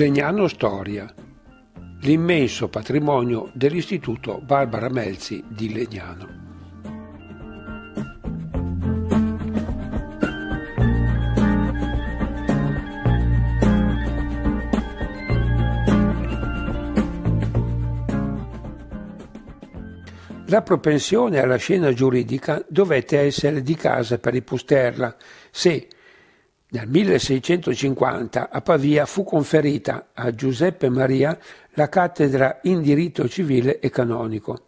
Legnano Storia, l'immenso patrimonio dell'Istituto Barbara Melzi di Legnano. La propensione alla scena giuridica dovette essere di casa per i Pusterla, se nel 1650 a Pavia fu conferita a Giuseppe Maria la cattedra in diritto civile e canonico.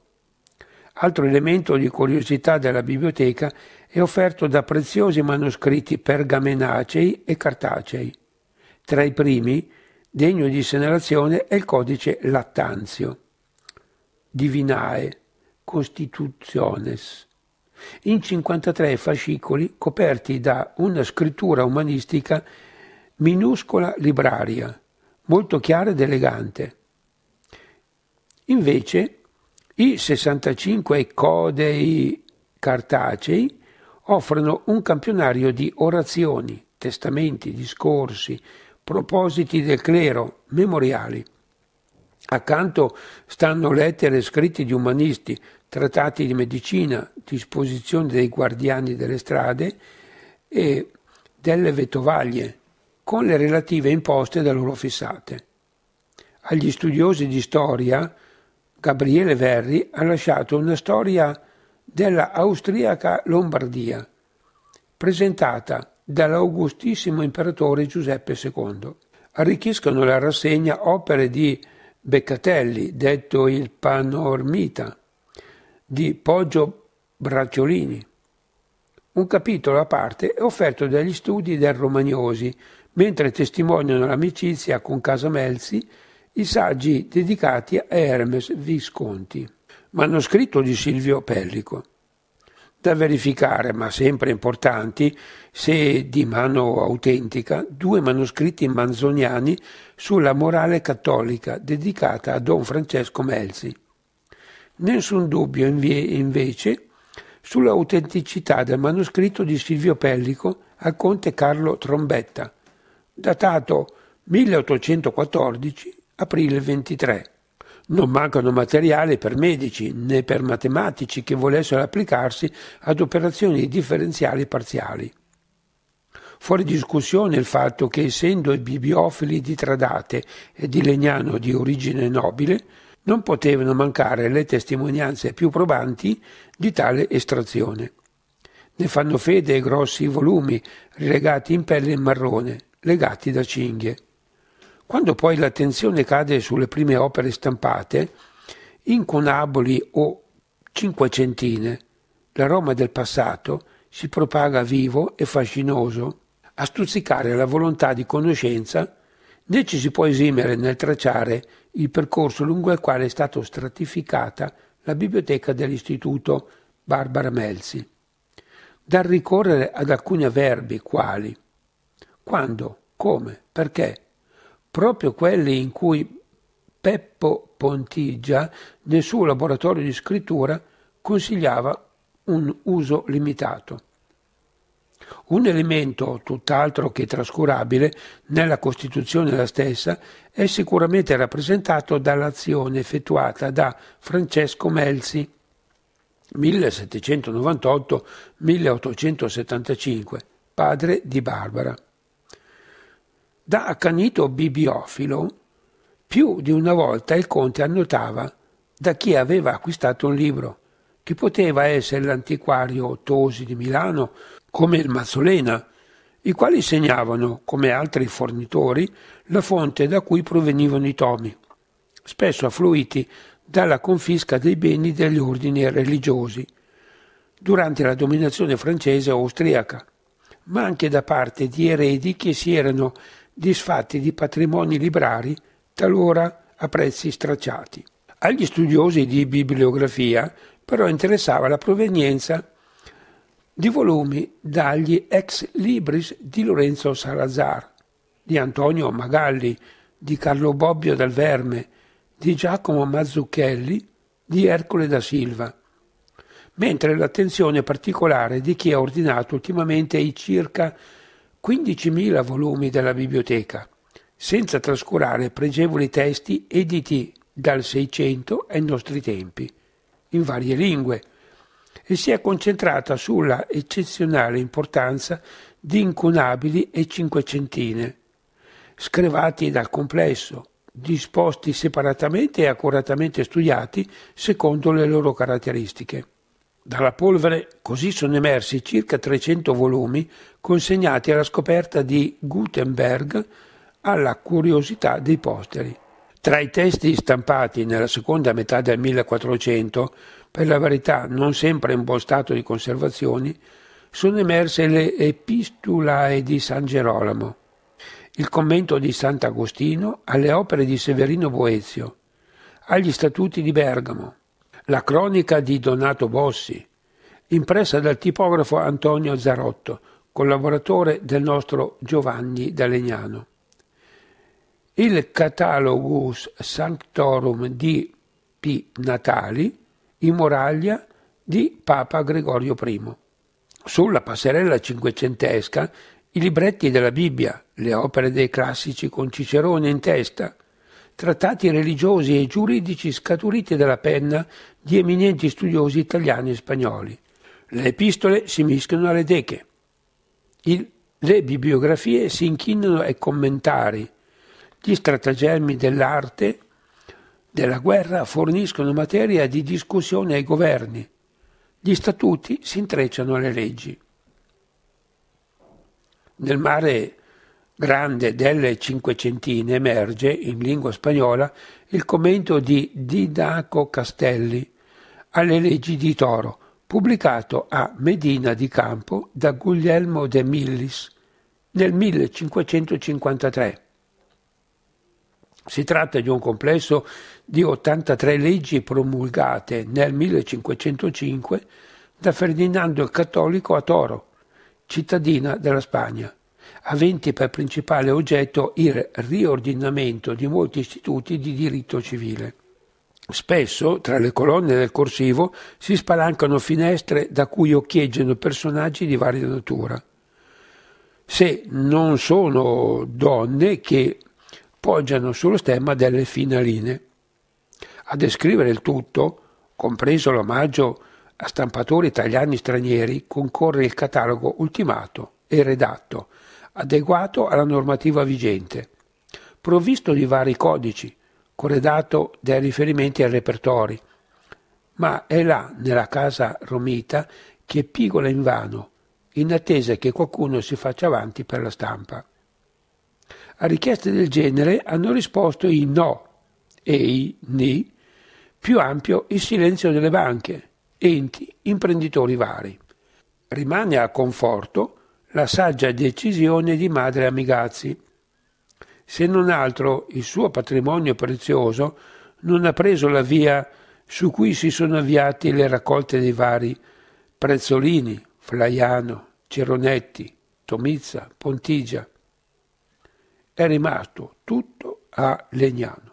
Altro elemento di curiosità della biblioteca è offerto da preziosi manoscritti pergamenacei e cartacei. Tra i primi, degno di segnalazione, è il codice Lattanzio. Divinae, Constitutiones, in 53 fascicoli coperti da una scrittura umanistica minuscola libraria, molto chiara ed elegante. Invece, i 65 codei cartacei offrono un campionario di orazioni, testamenti, discorsi, propositi del clero, memoriali. Accanto stanno lettere e scritti di umanisti, trattati di medicina, disposizione dei guardiani delle strade e delle vettovaglie, con le relative imposte da loro fissate. Agli studiosi di storia, Gabriele Verri ha lasciato una storia della austriaca Lombardia, presentata dall'augustissimo imperatore Giuseppe II. Arricchiscono la rassegna opere di Beccatelli, detto il Panormita, di Poggio Bracciolini. Un capitolo a parte è offerto dagli studi del Romagnosi, mentre testimoniano l'amicizia con Casamelsi i saggi dedicati a Hermes Visconti. Manoscritto di Silvio Pellico da verificare, ma sempre importanti, se di mano autentica, due manoscritti manzoniani sulla morale cattolica dedicata a Don Francesco Melzi. Nessun dubbio invece sull'autenticità del manoscritto di Silvio Pellico al conte Carlo Trombetta, datato 1814, aprile 23. Non mancano materiali per medici né per matematici che volessero applicarsi ad operazioni differenziali parziali. Fuori discussione il fatto che, essendo i bibliofili di Tradate e di Legnano di origine nobile, non potevano mancare le testimonianze più probanti di tale estrazione. Ne fanno fede grossi volumi rilegati in pelle e marrone, legati da cinghie. Quando poi l'attenzione cade sulle prime opere stampate, inconaboli o cinquecentine, la Roma del passato si propaga vivo e fascinoso, a stuzzicare la volontà di conoscenza né ci si può esimere nel tracciare il percorso lungo il quale è stata stratificata la biblioteca dell'Istituto Barbara Melzi, dal ricorrere ad alcuni avverbi quali quando, come, perché, proprio quelli in cui Peppo Pontigia nel suo laboratorio di scrittura consigliava un uso limitato. Un elemento tutt'altro che trascurabile nella Costituzione la stessa è sicuramente rappresentato dall'azione effettuata da Francesco Melzi 1798-1875, padre di Barbara. Da accanito bibliofilo, più di una volta il conte annotava da chi aveva acquistato un libro, che poteva essere l'antiquario Tosi di Milano come il Mazzolena, i quali segnavano, come altri fornitori, la fonte da cui provenivano i tomi, spesso affluiti dalla confisca dei beni degli ordini religiosi, durante la dominazione francese o austriaca, ma anche da parte di eredi che si erano disfatti di patrimoni librari, talora a prezzi stracciati. Agli studiosi di bibliografia però interessava la provenienza di volumi dagli ex libris di Lorenzo Salazar, di Antonio Magalli, di Carlo Bobbio del Verme, di Giacomo Mazzucchelli, di Ercole da Silva, mentre l'attenzione particolare di chi ha ordinato ultimamente i circa 15.000 volumi della biblioteca, senza trascurare pregevoli testi editi dal Seicento ai nostri tempi, in varie lingue, e si è concentrata sulla eccezionale importanza di incunabili e cinquecentine, screvati dal complesso, disposti separatamente e accuratamente studiati secondo le loro caratteristiche. Dalla polvere così sono emersi circa 300 volumi consegnati alla scoperta di Gutenberg alla curiosità dei posteri. Tra i testi stampati nella seconda metà del 1400, per la verità non sempre in buon stato di conservazione, sono emerse le Epistulae di San Gerolamo, il commento di Sant'Agostino alle opere di Severino Boezio, agli Statuti di Bergamo, la cronica di Donato Bossi, impressa dal tipografo Antonio Zarotto, collaboratore del nostro Giovanni D'Alegnano il Catalogus Sanctorum di P. Natali in Moraglia di Papa Gregorio I. Sulla passerella cinquecentesca i libretti della Bibbia, le opere dei classici con Cicerone in testa, trattati religiosi e giuridici scaturiti dalla penna di eminenti studiosi italiani e spagnoli. Le epistole si mischiano alle teche. le bibliografie si inchinano ai commentari, gli stratagemmi dell'arte della guerra forniscono materia di discussione ai governi. Gli statuti si intrecciano alle leggi. Nel mare grande delle Cinquecentine emerge, in lingua spagnola, il commento di Didaco Castelli alle leggi di Toro, pubblicato a Medina di Campo da Guglielmo de Millis nel 1553. Si tratta di un complesso di 83 leggi promulgate nel 1505 da Ferdinando il Cattolico a Toro, cittadina della Spagna, aventi per principale oggetto il riordinamento di molti istituti di diritto civile. Spesso, tra le colonne del corsivo, si spalancano finestre da cui occhieggiano personaggi di varia natura. Se non sono donne che poggiano sullo stemma delle finaline. A descrivere il tutto, compreso l'omaggio a stampatori italiani stranieri, concorre il catalogo ultimato e redatto, adeguato alla normativa vigente, provvisto di vari codici, corredato dai riferimenti ai repertori. Ma è là, nella casa romita, che pigola invano, in attesa che qualcuno si faccia avanti per la stampa. A richieste del genere hanno risposto i no e i ni, più ampio il silenzio delle banche, enti, imprenditori vari. Rimane a conforto la saggia decisione di madre Amigazzi. Se non altro il suo patrimonio prezioso non ha preso la via su cui si sono avviati le raccolte dei vari Prezzolini, Flaiano, Ceronetti, Tomizza, Pontigia, è rimasto tutto a Legnano.